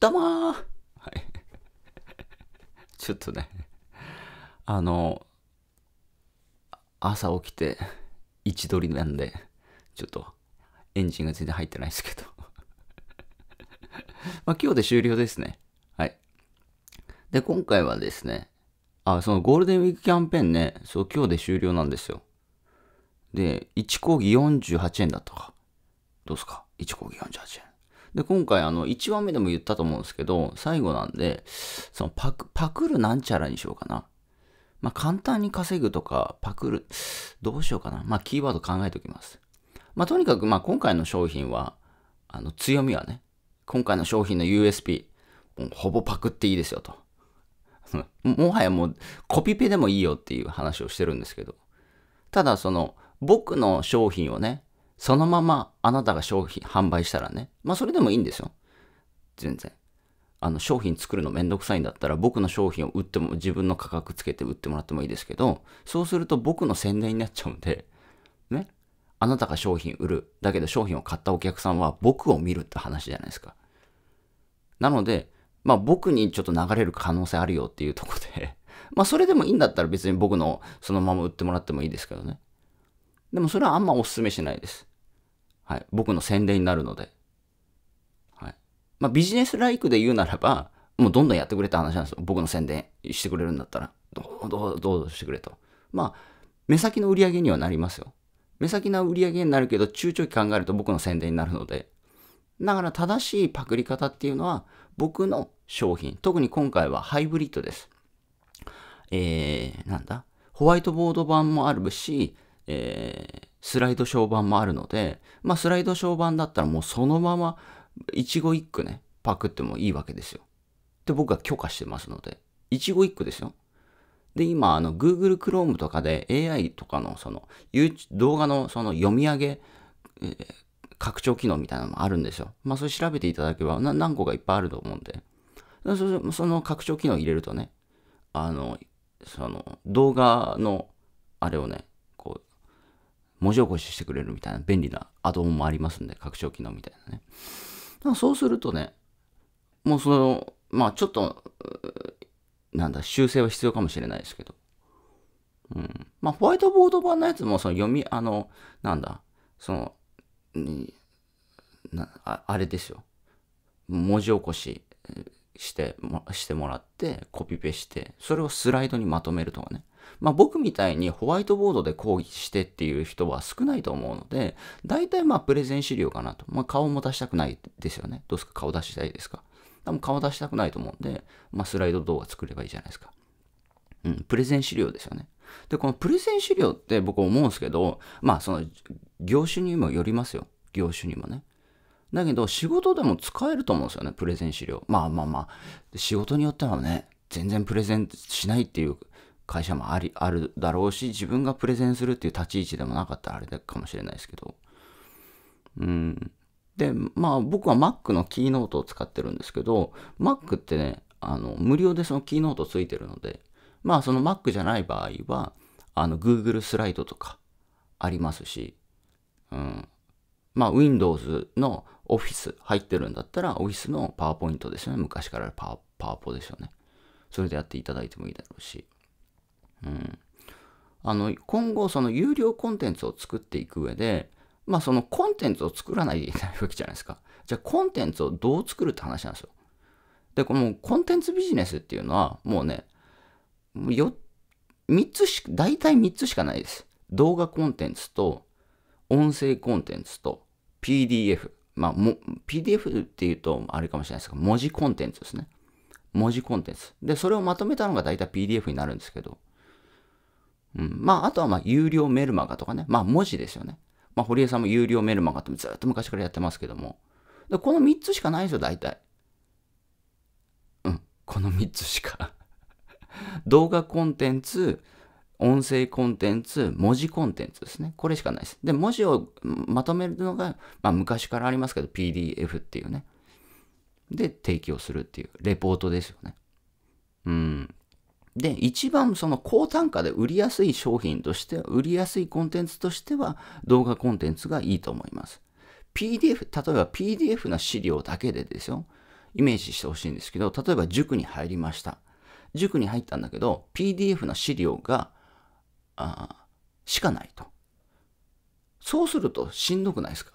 たまーはい。ちょっとね、あの、朝起きて位置取りなんで、ちょっとエンジンが全然入ってないですけど まあ今日で終了ですね。はい。で、今回はですね、あ、そのゴールデンウィークキャンペーンね、そう今日で終了なんですよ。で、1講義48円だたか。どうすか ?1 講義48円。で、今回あの、1話目でも言ったと思うんですけど、最後なんで、そのパク、パクるなんちゃらにしようかな。まあ、簡単に稼ぐとか、パクる、どうしようかな。まあ、キーワード考えておきます。まあ、とにかく、まあ、今回の商品は、あの、強みはね、今回の商品の USP、ほぼパクっていいですよと。もはやもうコピペでもいいよっていう話をしてるんですけど。ただその僕の商品をね、そのままあなたが商品販売したらね、まあそれでもいいんですよ。全然。あの商品作るのめんどくさいんだったら僕の商品を売っても自分の価格つけて売ってもらってもいいですけど、そうすると僕の宣伝になっちゃうんで、ね。あなたが商品売る。だけど商品を買ったお客さんは僕を見るって話じゃないですか。なので、まあ僕にちょっと流れる可能性あるよっていうとこで まあそれでもいいんだったら別に僕のそのまま売ってもらってもいいですけどね。でもそれはあんまおすすめしないです。はい、僕の宣伝になるので。はい。まあ、ビジネスライクで言うならば、もうどんどんやってくれた話なんですよ。僕の宣伝してくれるんだったら。どうどうどうしてくれと。まあ、目先の売り上げにはなりますよ。目先の売り上げになるけど、中長期考えると僕の宣伝になるので。だから正しいパクリ方っていうのは、僕の商品、特に今回はハイブリッドです。えー、なんだホワイトボード版もあるし、えー、スライドショー版もあるので、まあ、スライドショー版だったらもうそのまま一語一句ね、パクってもいいわけですよ。で、僕は許可してますので、一語一句ですよ。で、今、あの、Google Chrome とかで AI とかのその、動画のその読み上げ、えー、拡張機能みたいなのもあるんですよ。まあ、それ調べていただけば何個かいっぱいあると思うんで。そその拡張機能入れるとね、あの、その動画のあれをね、文字起こししてくれるみたいな便利なアドオンもありますんで、拡張機能みたいなね。そうするとね、もうその、まあちょっと、なんだ、修正は必要かもしれないですけど。うん。まあホワイトボード版のやつも、その読み、あの、なんだ、その、にああれですよ。文字起こししてしてもらって、コピペして、それをスライドにまとめるとかね。まあ、僕みたいにホワイトボードで講義してっていう人は少ないと思うので、大体まあプレゼン資料かなと。まあ、顔も出したくないですよね。どうですか顔出したいですか多分顔出したくないと思うんで、まあ、スライド動画作ればいいじゃないですか。うん、プレゼン資料ですよね。で、このプレゼン資料って僕思うんですけど、まあその業種にもよりますよ。業種にもね。だけど仕事でも使えると思うんですよね、プレゼン資料。まあまあまあ、仕事によってはね、全然プレゼンしないっていう会社もあり、あるだろうし、自分がプレゼンするっていう立ち位置でもなかったらあれかもしれないですけど。うん。で、まあ僕は Mac のキーノートを使ってるんですけど、Mac ってね、あの、無料でそのキーノートついてるので、まあその Mac じゃない場合は、あの、Google スライドとかありますし、うん。まあ Windows の Office 入ってるんだったら、Office の PowerPoint ですよね。昔からパワポですよね。それでやっていただいてもいいだろうし。うん、あの今後その有料コンテンツを作っていく上でまあそのコンテンツを作らないといけないわけじゃないですかじゃあコンテンツをどう作るって話なんですよでこのコンテンツビジネスっていうのはもうねよ3つし大体3つしかないです動画コンテンツと音声コンテンツと PDF まあも PDF っていうとあれかもしれないですが文字コンテンツですね文字コンテンツでそれをまとめたのが大体 PDF になるんですけどうん。まあ、あとはまあ、有料メルマガとかね。まあ、文字ですよね。まあ、堀江さんも有料メルマガってずっと昔からやってますけども。でこの3つしかないですよ、大体。うん。この3つしか 動画コンテンツ、音声コンテンツ、文字コンテンツですね。これしかないです。で、文字をまとめるのが、まあ、昔からありますけど、PDF っていうね。で、提供するっていう、レポートですよね。うん。で、一番その高単価で売りやすい商品として、売りやすいコンテンツとしては動画コンテンツがいいと思います。PDF、例えば PDF な資料だけでですよ。イメージしてほしいんですけど、例えば塾に入りました。塾に入ったんだけど、PDF な資料が、あしかないと。そうするとしんどくないですか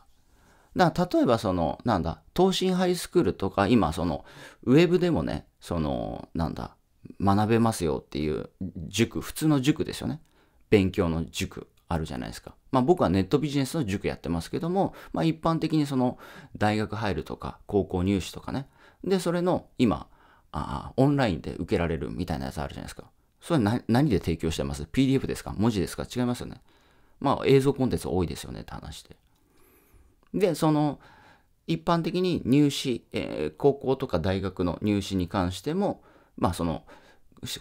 だから例えばその、なんだ、東進ハイスクールとか、今その、ウェブでもね、その、なんだ、学べますよっていう塾、普通の塾ですよね。勉強の塾あるじゃないですか。まあ僕はネットビジネスの塾やってますけども、まあ一般的にその大学入るとか高校入試とかね。で、それの今、あオンラインで受けられるみたいなやつあるじゃないですか。それ何で提供してます ?PDF ですか文字ですか違いますよね。まあ映像コンテンツ多いですよねって話で。で、その一般的に入試、えー、高校とか大学の入試に関しても、まあその、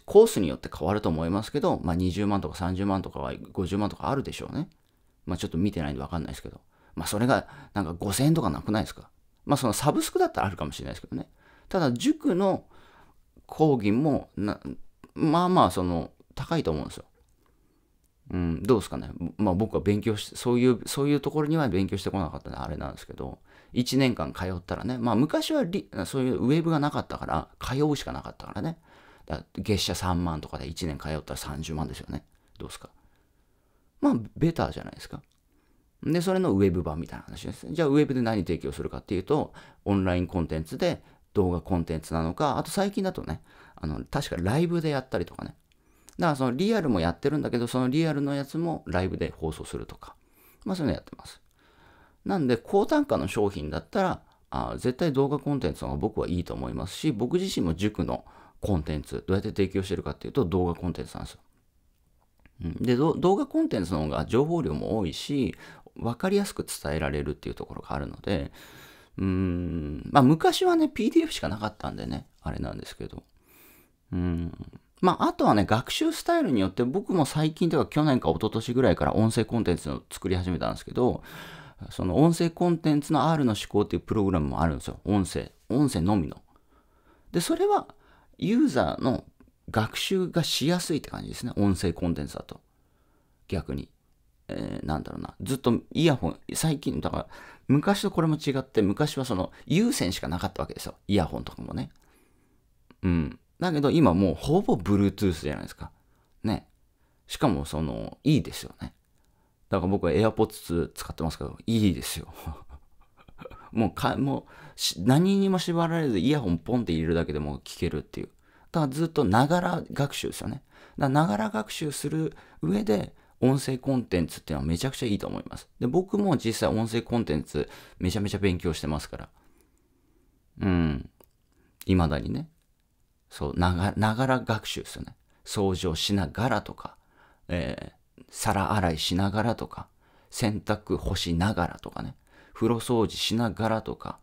コースによって変わると思いますけど、まあ20万とか30万とかは50万とかあるでしょうね。まあちょっと見てないんでわかんないですけど。まあそれがなんか5000円とかなくないですか。まあそのサブスクだったらあるかもしれないですけどね。ただ塾の講義もな、まあまあその高いと思うんですよ。うん、どうですかね。まあ僕は勉強して、そういう、そういうところには勉強してこなかったんであれなんですけど、1年間通ったらね、まあ昔はそういうウェブがなかったから、通うしかなかったからね。ら月謝3万とかで1年通ったら30万ですよね。どうすかまあ、ベターじゃないですか。で、それのウェブ版みたいな話です。じゃあ、ウェブで何提供するかっていうと、オンラインコンテンツで動画コンテンツなのか、あと最近だとね、あの、確かライブでやったりとかね。だからそのリアルもやってるんだけど、そのリアルのやつもライブで放送するとか。まあそういうのやってます。なんで、高単価の商品だったら、あ絶対動画コンテンツの方が僕はいいと思いますし、僕自身も塾のコンテンツ、どうやって提供してるかっていうと動画コンテンツなんですよ。で、動画コンテンツの方が情報量も多いし、分かりやすく伝えられるっていうところがあるので、うーん、まあ昔はね、PDF しかなかったんでね、あれなんですけど。うん。まあ、あとはね、学習スタイルによって僕も最近とか去年か一昨年ぐらいから音声コンテンツを作り始めたんですけど、その音声コンテンツの R の思考っていうプログラムもあるんですよ。音声。音声のみの。で、それはユーザーの学習がしやすいって感じですね。音声コンテンツだと。逆に。えー、なんだろうな。ずっとイヤホン、最近、だから、昔とこれも違って、昔はその、有線しかなかったわけですよ。イヤホンとかもね。うん。だけど、今もうほぼ Bluetooth じゃないですか。ね。しかも、その、いいですよね。だから僕は AirPods 使ってますけど、いいですよ。もうか、もう、何にも縛られずイヤホンポンって入れるだけでも聞けるっていう。だからずっとながら学習ですよね。だからながら学習する上で、音声コンテンツっていうのはめちゃくちゃいいと思います。で、僕も実際音声コンテンツめちゃめちゃ勉強してますから。うん。未だにね。そう、ながら学習ですよね。掃除をしながらとか、えー、皿洗いしながらとか、洗濯干しながらとかね、風呂掃除しながらとか、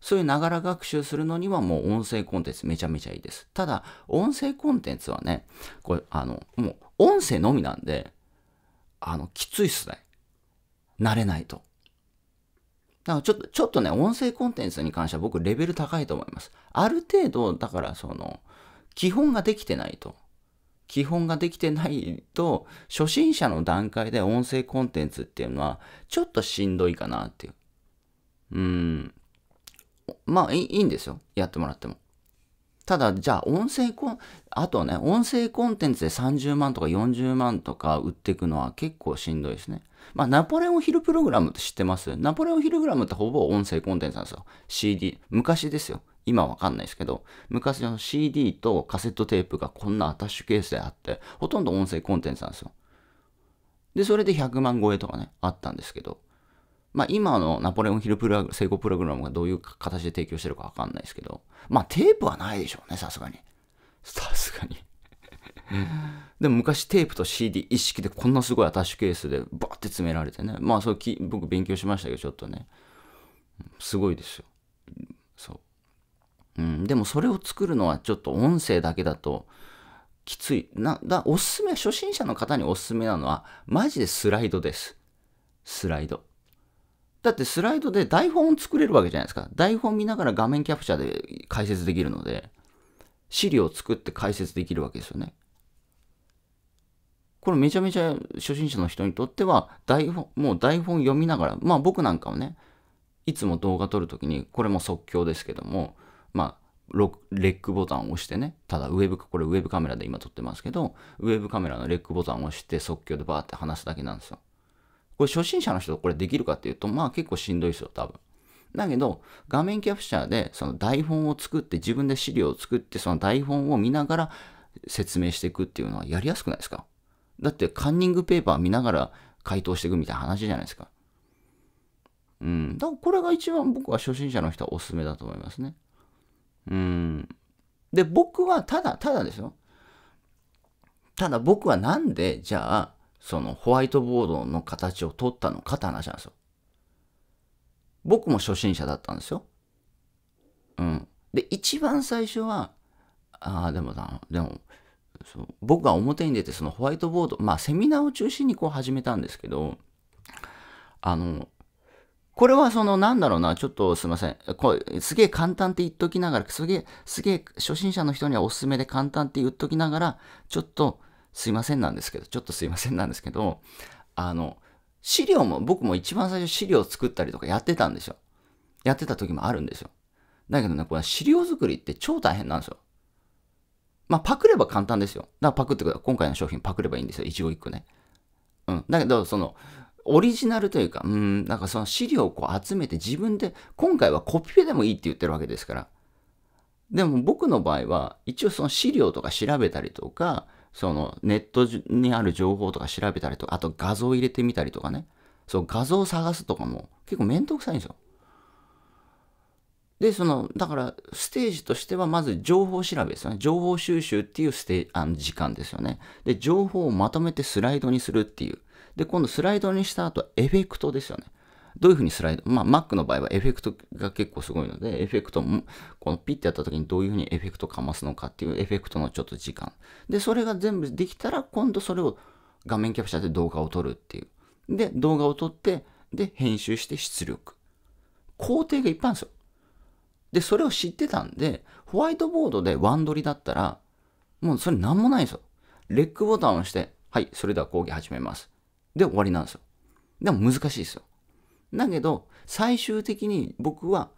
そういうながら学習するのにはもう音声コンテンツめちゃめちゃいいです。ただ、音声コンテンツはね、これ、あの、もう音声のみなんで、あの、きついっすね。慣れないと。だからちょっと、ちょっとね、音声コンテンツに関しては僕レベル高いと思います。ある程度、だからその、基本ができてないと。基本ができてないと、初心者の段階で音声コンテンツっていうのは、ちょっとしんどいかなっていう。うーん。まあいいんですよ。やってもらっても。ただ、じゃあ音声コン、あとね、音声コンテンツで30万とか40万とか売っていくのは結構しんどいですね。まあ、ナポレオンヒルプログラムって知ってますナポレオンヒルグラムってほぼ音声コンテンツなんですよ。CD。昔ですよ。今わかんないですけど、昔の CD とカセットテープがこんなアタッシュケースであって、ほとんど音声コンテンツなんですよ。で、それで100万超えとかね、あったんですけど、まあ今のナポレオンヒルプラグ、成功プログラムがどういう形で提供してるかわかんないですけど、まあテープはないでしょうね、さすがに。さすがにでも昔テープと CD 一式でこんなすごいアタッシュケースでバーって詰められてね。まあそれき僕勉強しましたけど、ちょっとね。すごいですよ。うん、でもそれを作るのはちょっと音声だけだときつい。な、だ、おすすめ、初心者の方におすすめなのは、マジでスライドです。スライド。だってスライドで台本を作れるわけじゃないですか。台本見ながら画面キャプチャーで解説できるので、資料を作って解説できるわけですよね。これめちゃめちゃ初心者の人にとっては台本、もう台本読みながら、まあ僕なんかはね、いつも動画撮るときに、これも即興ですけども、まあ、レックボタンを押してね、ただウェブ、これウェブカメラで今撮ってますけど、ウェブカメラのレックボタンを押して即興でバーって話すだけなんですよ。これ初心者の人これできるかっていうと、まあ結構しんどいですよ、多分。だけど、画面キャプチャーでその台本を作って、自分で資料を作って、その台本を見ながら説明していくっていうのはやりやすくないですかだってカンニングペーパー見ながら回答していくみたいな話じゃないですか。うん。だからこれが一番僕は初心者の人はおすすめだと思いますね。うん。で、僕はただ、ただですよ。ただ僕はなんで、じゃあ、そのホワイトボードの形を取ったのかって話なんですよ。僕も初心者だったんですよ。うん。で、一番最初は、ああ、でもな、でも、そう僕が表に出てそのホワイトボード、まあセミナーを中心にこう始めたんですけど、あの、これはその、なんだろうな、ちょっとすいません。こすげえ簡単って言っときながら、すげえ、すげえ初心者の人にはおすすめで簡単って言っときながら、ちょっとすいませんなんですけど、ちょっとすいませんなんですけど、あの、資料も、僕も一番最初資料作ったりとかやってたんですよ。やってた時もあるんですよ。だけどね、これ資料作りって超大変なんですよ。まあ、パクれば簡単ですよ。だからパクってください。今回の商品パクればいいんですよ。一語一句ね。うん。だけど、その、オリジナルというか、うん、なんかその資料をこう集めて自分で、今回はコピペでもいいって言ってるわけですから。でも僕の場合は、一応その資料とか調べたりとか、そのネットにある情報とか調べたりとか、あと画像入れてみたりとかね。そう、画像を探すとかも結構めんどくさいんですよ。で、その、だから、ステージとしては、まず情報調べですよね。情報収集っていうステあの時間ですよね。で、情報をまとめてスライドにするっていう。で、今度スライドにした後、エフェクトですよね。どういうふうにスライド、まあ、Mac の場合はエフェクトが結構すごいので、エフェクトも、このピッてやった時にどういうふうにエフェクトかますのかっていうエフェクトのちょっと時間。で、それが全部できたら、今度それを画面キャプチャーで動画を撮るっていう。で、動画を撮って、で、編集して出力。工程がいっぱいあるんですよ。で、それを知ってたんで、ホワイトボードでワンドリだったら、もうそれなんもないんですよ。レックボタンを押して、はい、それでは講義始めます。で終わりなんですよ。でも難しいですよ。だけど、最終的に僕は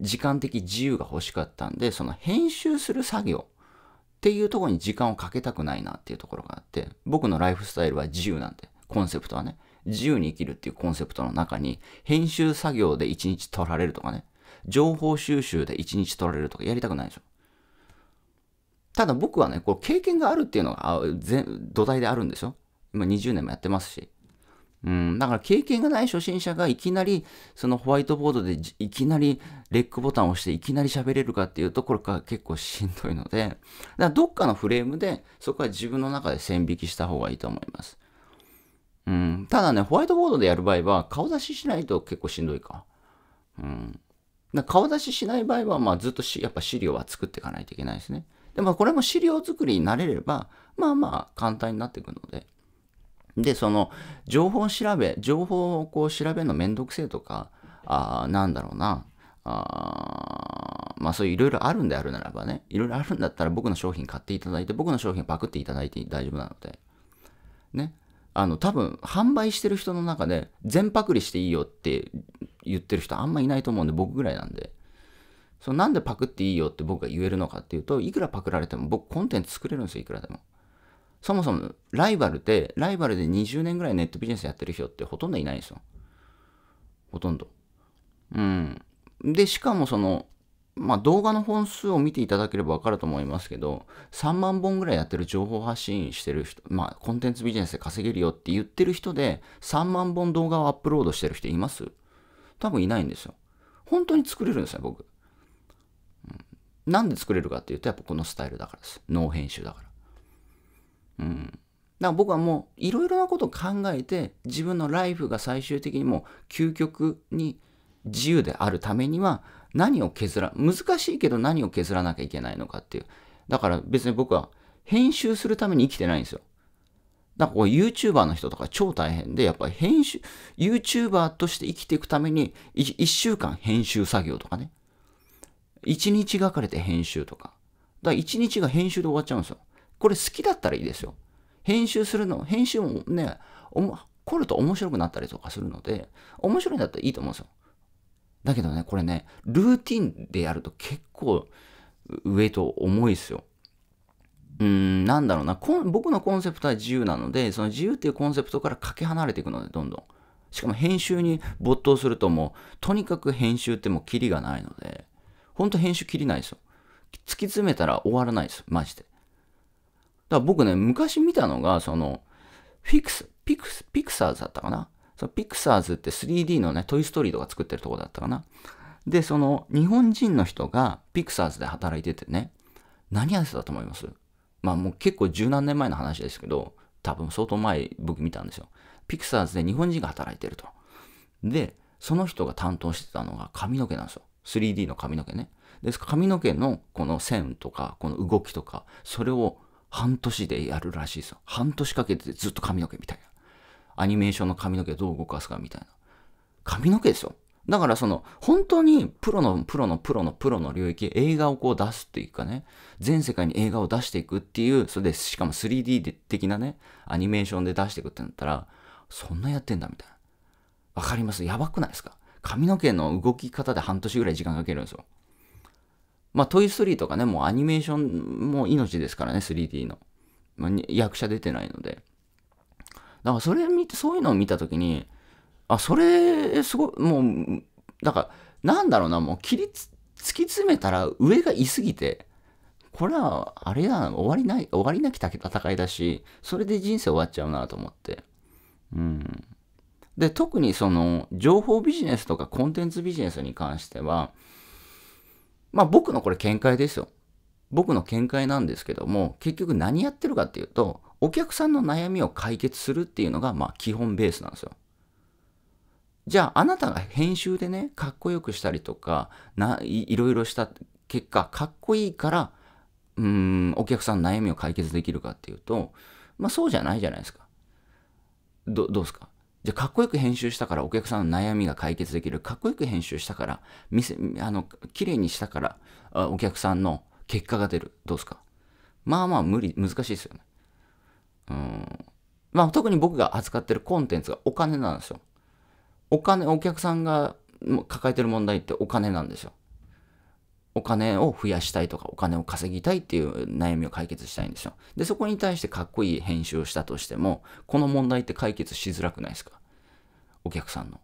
時間的自由が欲しかったんで、その編集する作業っていうところに時間をかけたくないなっていうところがあって、僕のライフスタイルは自由なんで、コンセプトはね、自由に生きるっていうコンセプトの中に、編集作業で1日取られるとかね、情報収集で1日取られるとかやりたくないでしょ。ただ僕はね、こう経験があるっていうのが土台であるんですよ。今20年もやってますし。うん、だから経験がない初心者がいきなりそのホワイトボードでいきなりレックボタンを押していきなり喋れるかっていうところが結構しんどいので、だからどっかのフレームでそこは自分の中で線引きした方がいいと思います。うん、ただね、ホワイトボードでやる場合は顔出ししないと結構しんどいか。うん、だ顔出ししない場合は、まあ、ずっとやっぱ資料は作っていかないといけないですね。でもこれも資料作りになれれば、まあまあ簡単になってくるので。で、その、情報調べ、情報をこう調べるのめんどくせえとか、あなんだろうな、あまあそういういろいろあるんであるならばね、いろいろあるんだったら僕の商品買っていただいて、僕の商品パクっていただいて大丈夫なので、ね。あの、多分、販売してる人の中で、全パクリしていいよって言ってる人あんまいないと思うんで、僕ぐらいなんで。そのなんでパクっていいよって僕が言えるのかっていうと、いくらパクられても僕コンテンツ作れるんですよ、いくらでも。そもそもライバルで、ライバルで20年ぐらいネットビジネスやってる人ってほとんどいないんですよ。ほとんど。うん。で、しかもその、まあ、動画の本数を見ていただければわかると思いますけど、3万本ぐらいやってる情報発信してる人、まあ、コンテンツビジネスで稼げるよって言ってる人で、3万本動画をアップロードしてる人います多分いないんですよ。本当に作れるんですよ、僕。うん、なんで作れるかっていうと、やっぱこのスタイルだからです。ノー編集だから。うん。だから僕はもういろいろなことを考えて自分のライフが最終的にもう究極に自由であるためには何を削ら、難しいけど何を削らなきゃいけないのかっていう。だから別に僕は編集するために生きてないんですよ。だからこう YouTuber の人とか超大変で、やっぱり編集、YouTuber として生きていくために1週間編集作業とかね。1日がかりで編集とか。だから1日が編集で終わっちゃうんですよ。これ好きだったらいいですよ。編集するの、編集もね、凝ると面白くなったりとかするので、面白いんだったらいいと思うんですよ。だけどね、これね、ルーティンでやると結構上と重いですよ。うん、なんだろうな、僕のコンセプトは自由なので、その自由っていうコンセプトからかけ離れていくので、どんどん。しかも編集に没頭するともう、とにかく編集ってもうキリがないので、ほんと編集キリないですよ。突き詰めたら終わらないですよ、マジで。だから僕ね、昔見たのが、その、フィクス、ピクス、ピクサーズだったかな。そのピクサーズって 3D のね、トイストーリーとか作ってるとこだったかな。で、その、日本人の人がピクサーズで働いててね、何やってたと思いますまあもう結構十何年前の話ですけど、多分相当前僕見たんですよ。ピクサーズで日本人が働いてると。で、その人が担当してたのが髪の毛なんですよ。3D の髪の毛ね。ですから髪の毛のこの線とか、この動きとか、それを半年でやるらしいですよ。半年かけてずっと髪の毛みたいな。アニメーションの髪の毛どう動かすかみたいな。髪の毛ですよ。だからその、本当にプロのプロのプロのプロの領域、映画をこう出すっていうかね、全世界に映画を出していくっていう、それで、しかも 3D 的なね、アニメーションで出していくってなったら、そんなやってんだみたいな。わかりますやばくないですか髪の毛の動き方で半年ぐらい時間かけるんですよ。まあ、トイストーリーとかね、もうアニメーションも命ですからね、3D の。まあ、役者出てないので。だからそれ見て、そういうのを見たときに、あ、それ、すごい、もう、だから、なんだろうな、もう切り突き詰めたら上がいすぎて、これは、あれだな、終わりない、終わりなき戦いだし、それで人生終わっちゃうなと思って。うん。で、特にその、情報ビジネスとかコンテンツビジネスに関しては、まあ僕のこれ見解ですよ。僕の見解なんですけども、結局何やってるかっていうと、お客さんの悩みを解決するっていうのが、まあ基本ベースなんですよ。じゃああなたが編集でね、かっこよくしたりとか、ないいろいろした結果、かっこいいから、うん、お客さんの悩みを解決できるかっていうと、まあそうじゃないじゃないですか。ど、どうですかじゃかっこよく編集したからお客さんの悩みが解決できる。かっこよく編集したから、見せ、あの、綺麗にしたから、お客さんの結果が出る。どうですかまあまあ無理、難しいですよね。うん。まあ特に僕が扱ってるコンテンツがお金なんですよ。お金、お客さんが抱えてる問題ってお金なんですよ。お金を増やしたいとか、お金を稼ぎたいっていう悩みを解決したいんですよ。で、そこに対してかっこいい編集をしたとしても、この問題って解決しづらくないですかお客さんの。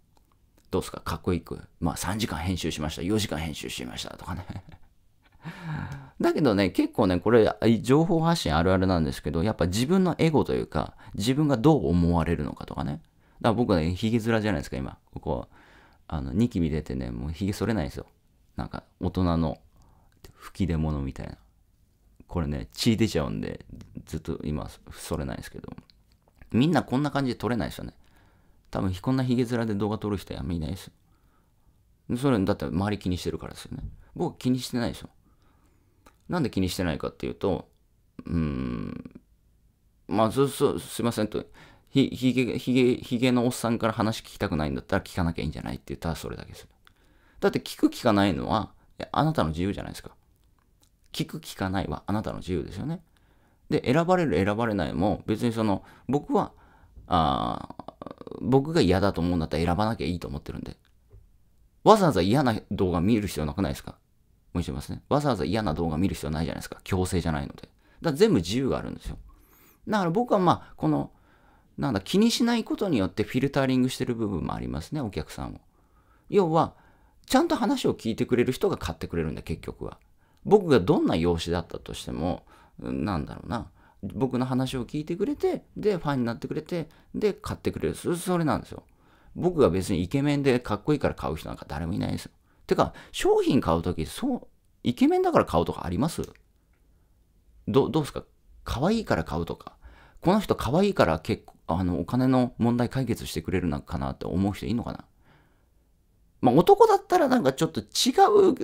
どうですかかっこいいく。まあ、3時間編集しました。4時間編集しました。とかね。だけどね、結構ね、これ、情報発信あるあるなんですけど、やっぱ自分のエゴというか、自分がどう思われるのかとかね。だから僕はね、ヒゲ面じゃないですか、今。ここ、あの、ニキビ出てね、もうヒゲ剃れないですよ。なんか、大人の吹き出物みたいな。これね、血出ちゃうんで、ずっと今、それないですけど。みんなこんな感じで撮れないですよね。多分、こんなヒゲ面で動画撮る人はみんないですよ。それ、だって周り気にしてるからですよね。僕気にしてないでしょ。なんで気にしてないかっていうと、うーん、まあ、そうそう、すいませんと、ひ、ひげ、ひげ、ひげのおっさんから話聞きたくないんだったら聞かなきゃいいんじゃないって言ったらそれだけです。だって聞く聞かないのは、や、あなたの自由じゃないですか。聞く、聞かないはあなたの自由ですよね。で、選ばれる、選ばれないも、別にその、僕は、あ僕が嫌だと思うんだったら選ばなきゃいいと思ってるんで。わざわざ嫌な動画見る必要なくないですか申してますね。わざわざ嫌な動画見る必要ないじゃないですか。強制じゃないので。だから全部自由があるんですよ。だから僕はまあ、この、なんだ、気にしないことによってフィルタリングしてる部分もありますね、お客さんを。要は、ちゃんと話を聞いてくれる人が買ってくれるんだ、結局は。僕がどんな用紙だったとしても、なんだろうな。僕の話を聞いてくれて、で、ファンになってくれて、で、買ってくれる。それなんですよ。僕が別にイケメンでかっこいいから買う人なんか誰もいないですよ。てか、商品買うとき、そう、イケメンだから買うとかありますど、どうですか可愛いから買うとか。この人可愛いから結構、あの、お金の問題解決してくれるのかなって思う人いいのかなまあ、男だったらなんかちょっと違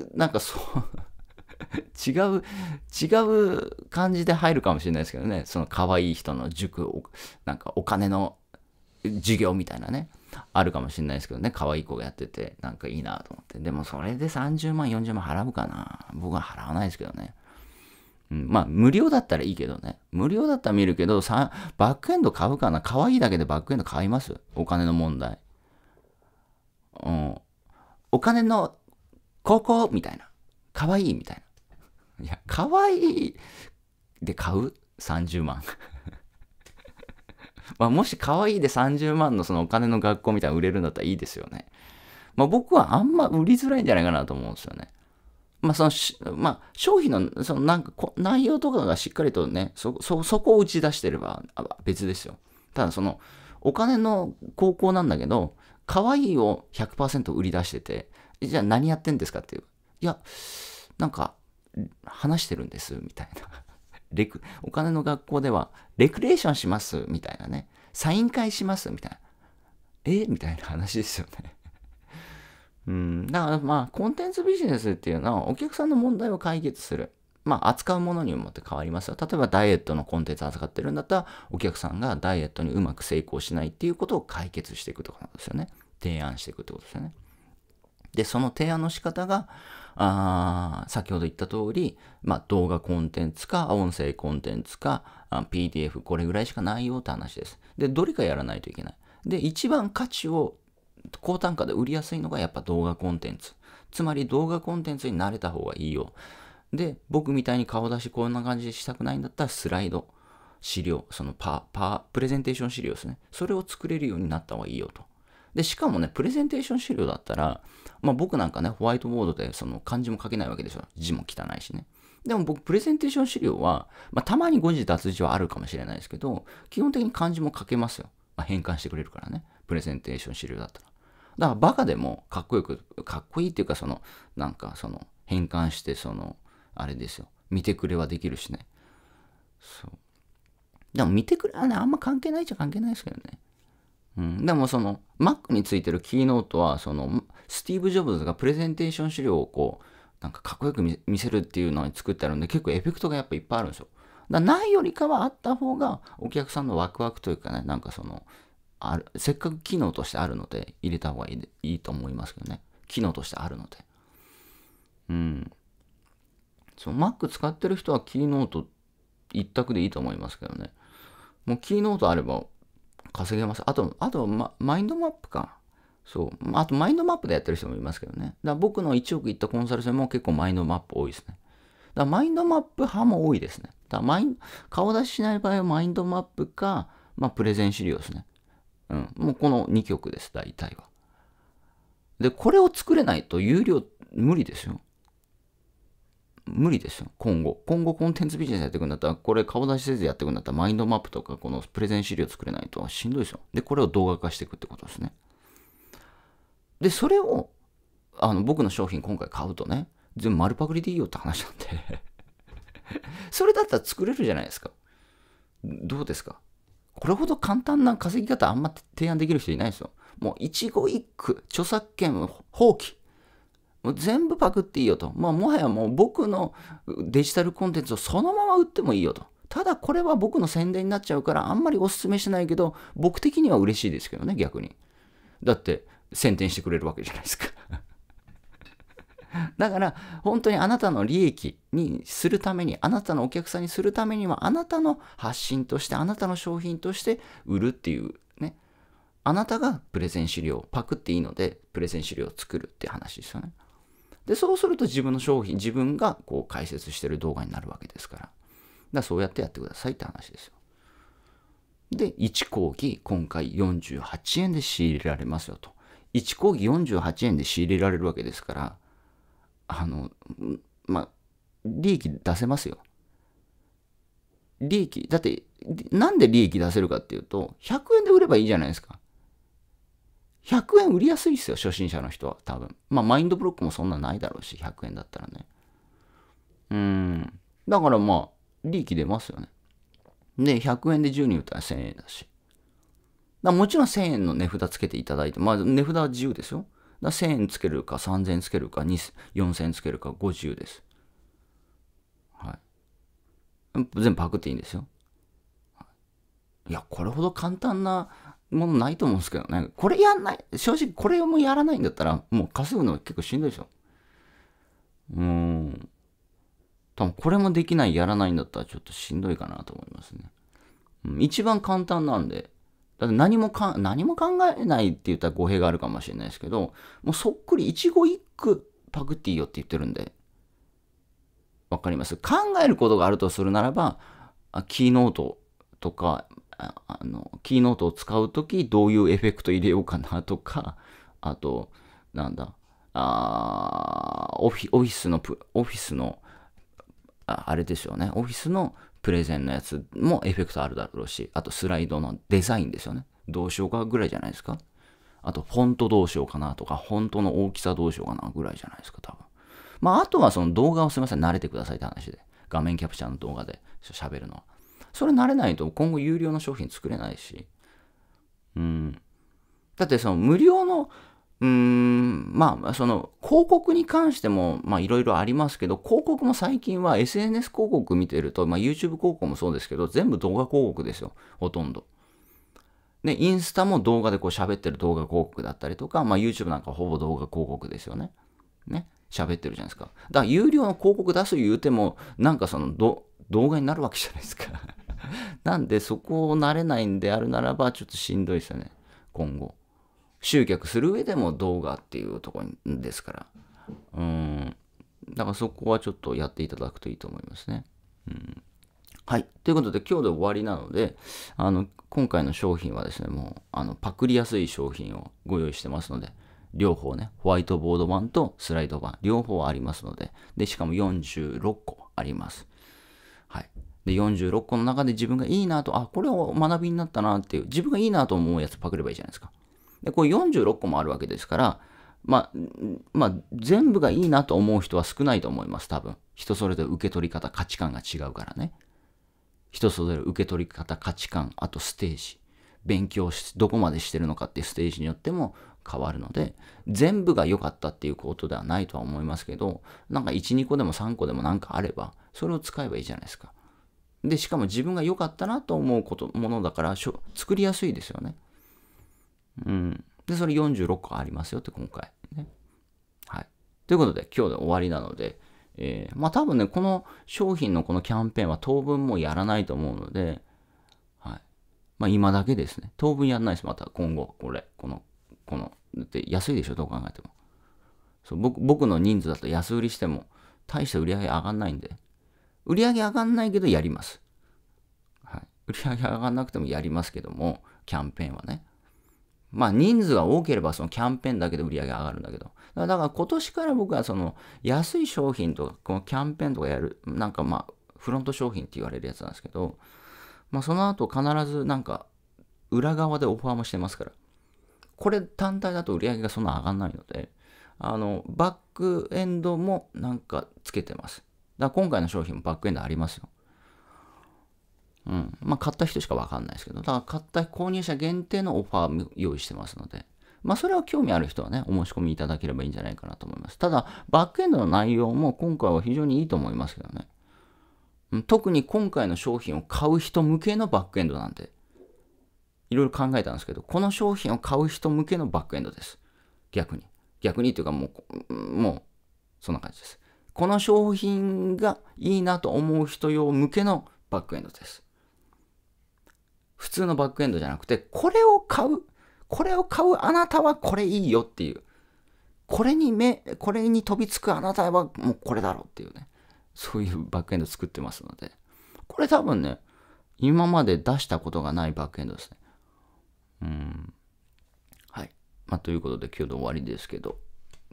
う、なんかそう 違う、違う感じで入るかもしれないですけどね。その可愛い人の塾、なんかお金の授業みたいなね。あるかもしれないですけどね。可愛い子がやってて、なんかいいなと思って。でもそれで30万、40万払うかな。僕は払わないですけどね。うん、まあ、無料だったらいいけどね。無料だったら見るけど、さバックエンド買うかな。可愛いだけでバックエンド買いますお金の問題。うん。お金の高校みたいな。かわいいみたいな。いや、かわいいで買う ?30 万。まあ、もし可愛いで30万のそのお金の学校みたいな売れるんだったらいいですよね。まあ、僕はあんま売りづらいんじゃないかなと思うんですよね。まあ、その、まあ、商品の、そのなんか内容とかがしっかりとね、そ、そ、そこを打ち出してれば別ですよ。ただその、お金の高校なんだけど、可愛いを100%売り出してて、じゃあ何やってんですかっていう。いや、なんか、話してるんです、みたいな。レク、お金の学校では、レクレーションします、みたいなね。サイン会します、みたいな。えみたいな話ですよね。うん、だからまあ、コンテンツビジネスっていうのは、お客さんの問題を解決する。まあ、扱うものにもって変わりますよ。例えばダイエットのコンテンツ扱ってるんだったら、お客さんがダイエットにうまく成功しないっていうことを解決していくとかなんですよね。提案していくってことですよね。で、その提案の仕方が、あ先ほど言った通り、まあ、動画コンテンツか、音声コンテンツか、PDF、これぐらいしかないよって話です。で、どれかやらないといけない。で、一番価値を高単価で売りやすいのがやっぱ動画コンテンツ。つまり動画コンテンツに慣れた方がいいよ。で、僕みたいに顔出しこんな感じでしたくないんだったらスライド、資料、そのパパプレゼンテーション資料ですね。それを作れるようになった方がいいよと。で、しかもね、プレゼンテーション資料だったら、まあ僕なんかね、ホワイトボードでその漢字も書けないわけですよ。字も汚いしね。でも僕、プレゼンテーション資料は、まあたまに誤字脱字はあるかもしれないですけど、基本的に漢字も書けますよ。まあ、変換してくれるからね。プレゼンテーション資料だったら。だからバカでもかっこよく、かっこいいっていうかその、なんかその、変換してその、あれですよ。見てくれはできるしね。そう。でも見てくれはね、あんま関係ないっちゃ関係ないですけどね。うん、でもその Mac についてるキーノートはそのスティーブ・ジョブズがプレゼンテーション資料をこうなんかかっこよく見せるっていうのに作ってあるんで結構エフェクトがやっぱいっぱいあるんですよ。だないよりかはあった方がお客さんのワクワクというかねなんかそのあるせっかく機能としてあるので入れた方がいいいいと思いますけどね機能としてあるので。うんそう、Mac 使ってる人はキーノート一択でいいと思いますけどね。もうキーノートあれば稼げます。あと、あと、ま、マインドマップか。そう。あと、マインドマップでやってる人もいますけどね。だから僕の1億いったコンサル生も結構マインドマップ多いですね。だからマインドマップ派も多いですね。だマイン顔出ししない場合はマインドマップか、まあ、プレゼン資料ですね。うん。もうこの2曲です、大体は。で、これを作れないと有料無理ですよ。無理ですよ、今後。今後コンテンツビジネスやっていくんだったら、これ顔出しせずやっていくんだったら、マインドマップとか、このプレゼン資料作れないとしんどいですよ。で、これを動画化していくってことですね。で、それを、あの、僕の商品今回買うとね、全部丸パクリでいいよって話なんで それだったら作れるじゃないですか。どうですかこれほど簡単な稼ぎ方あんま提案できる人いないですよ。もう一語一句、著作権放棄。もう全部パクっていいよと。まあ、もはやもう僕のデジタルコンテンツをそのまま売ってもいいよと。ただこれは僕の宣伝になっちゃうからあんまりお勧めしないけど、僕的には嬉しいですけどね、逆に。だって宣伝してくれるわけじゃないですか だから本当にあなたの利益にするためにあなたのお客さんにするためにはあなたの発信としてあなたの商品として売るっていうねあなたがプレゼン資料パクっていいのでプレゼン資料を作るって話ですよね。で、そうすると自分の商品、自分がこう解説してる動画になるわけですから。だからそうやってやってくださいって話ですよ。で、1講義、今回48円で仕入れられますよと。1講義48円で仕入れられるわけですから、あの、まあ、利益出せますよ。利益、だって、なんで利益出せるかっていうと、100円で売ればいいじゃないですか。100円売りやすいですよ、初心者の人は、多分。まあ、マインドブロックもそんなないだろうし、100円だったらね。うん。だからまあ、利益出ますよね。で、100円で10人売ったら1000円だし。だもちろん1000円の値札つけていただいて、まあ、値札は自由ですよ。だ1000円つけるか、3000円つけるか、4000円つけるか、50です。はい。全部パクっていいんですよ。いや、これほど簡単なものないと思うんですけどね。これやんない、正直これもやらないんだったら、もう稼ぐのは結構しんどいでしょ。うん。多分これもできない、やらないんだったらちょっとしんどいかなと思いますね。うん、一番簡単なんで、だって何もか、何も考えないって言ったら語弊があるかもしれないですけど、もうそっくり一語一句パクっていいよって言ってるんで、わかります考えることがあるとするならば、キーノートとかあの、キーノートを使うとき、どういうエフェクト入れようかなとか、あと、なんだ、あオフィオフィスのオフィスのあ、あれですよね、オフィスのプレゼンのやつもエフェクトあるだろうし、あとスライドのデザインですよね。どうしようかぐらいじゃないですか。あと、フォントどうしようかなとか、フォントの大きさどうしようかなぐらいじゃないですか、多分。まあ、あとはその動画をすみません、慣れてくださいって話で。画面キャプチャーの動画で喋るのは。それ慣れないと今後有料の商品作れないし。うん。だってその無料の、うーん、まあ、その広告に関しても、まあいろいろありますけど、広告も最近は SNS 広告見てると、まあ YouTube 広告もそうですけど、全部動画広告ですよ。ほとんど。で、インスタも動画でこう喋ってる動画広告だったりとか、まあ YouTube なんかほぼ動画広告ですよね。ね。喋ってるじゃないですか。だから有料の広告出す言うても、なんかその動画になるわけじゃないですか なんでそこを慣れないんであるならば、ちょっとしんどいですよね。今後。集客する上でも動画っていうところですから。うん。だからそこはちょっとやっていただくといいと思いますね。うん。はい。ということで、今日で終わりなので、あの、今回の商品はですね、もう、あの、パクりやすい商品をご用意してますので、両方ね、ホワイトボード版とスライド版、両方ありますので、で、しかも46個あります。で、46個の中で自分がいいなと、あ、これを学びになったなっていう、自分がいいなと思うやつパクればいいじゃないですか。で、これ46個もあるわけですから、まあ、まあ、全部がいいなと思う人は少ないと思います、多分。人それぞれ受け取り方、価値観が違うからね。人それぞれ受け取り方、価値観、あとステージ。勉強し、どこまでしてるのかっていうステージによっても変わるので、全部が良かったっていうことではないとは思いますけど、なんか1、2個でも3個でもなんかあれば、それを使えばいいじゃないですか。で、しかも自分が良かったなと思うこと、ものだからしょ、作りやすいですよね。うん。で、それ46個ありますよって今回。ね。はい。ということで、今日で終わりなので、えー、まあ多分ね、この商品のこのキャンペーンは当分もやらないと思うので、はい。まあ今だけですね。当分やんないです。また今後、これ、この、この、だって安いでしょ、どう考えても。そう僕僕の人数だと安売りしても、大した売り上げ上がんないんで。売り上げ上がんないけどやります。はい、売り上げ上がんなくてもやりますけども、キャンペーンはね。まあ人数が多ければそのキャンペーンだけで売り上げ上がるんだけど。だから今年から僕はその安い商品とか、このキャンペーンとかやる、なんかまあフロント商品って言われるやつなんですけど、まあその後必ずなんか裏側でオファーもしてますから。これ単体だと売り上げがそんな上がんないので、あの、バックエンドもなんかつけてます。だから今回の商品もバックエンドありますよ。うん。まあ、買った人しかわかんないですけど、だから買った購入者限定のオファーも用意してますので、まあ、それは興味ある人はね、お申し込みいただければいいんじゃないかなと思います。ただ、バックエンドの内容も今回は非常にいいと思いますけどね。特に今回の商品を買う人向けのバックエンドなんで、いろいろ考えたんですけど、この商品を買う人向けのバックエンドです。逆に。逆にというかもう、もう、そんな感じです。この商品がいいなと思う人用向けのバックエンドです。普通のバックエンドじゃなくて、これを買う。これを買うあなたはこれいいよっていう。これに目、これに飛びつくあなたはもうこれだろうっていうね。そういうバックエンド作ってますので。これ多分ね、今まで出したことがないバックエンドですね。うん。はい。まあ、ということで今日で終わりですけど、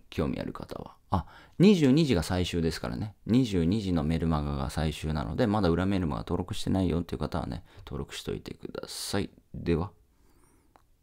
興味ある方はあ、22時が最終ですからね。22時のメルマガが最終なので、まだ裏メルマガ登録してないよっていう方はね、登録しといてください。では。